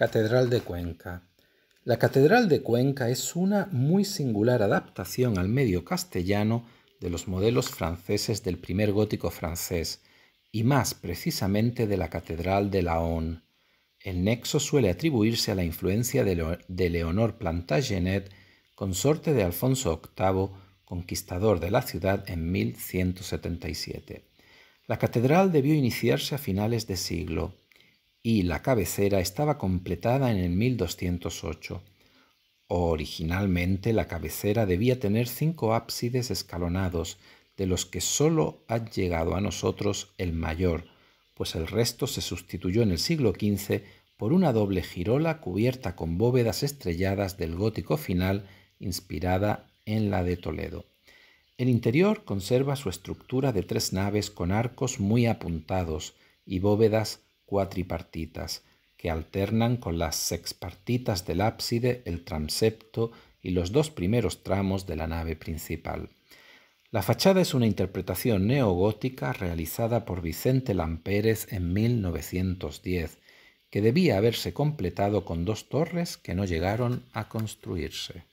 Catedral de Cuenca. La Catedral de Cuenca es una muy singular adaptación al medio castellano de los modelos franceses del primer gótico francés, y más precisamente de la Catedral de Laon. El nexo suele atribuirse a la influencia de, Leonor Plantagenet, consorte de Alfonso VIII, conquistador de la ciudad en 1177. La catedral debió iniciarse a finales de siglo y la cabecera estaba completada en el 1208. Originalmente la cabecera debía tener cinco ábsides escalonados, de los que sólo ha llegado a nosotros el mayor, pues el resto se sustituyó en el siglo XV por una doble girola cubierta con bóvedas estrelladas del gótico final, inspirada en la de Toledo. El interior conserva su estructura de tres naves con arcos muy apuntados y bóvedas cuatripartitas que alternan con las sexpartitas del ábside, el transepto y los dos primeros tramos de la nave principal. La fachada es una interpretación neogótica realizada por Vicente Lampérez en 1910, que debía haberse completado con dos torres que no llegaron a construirse.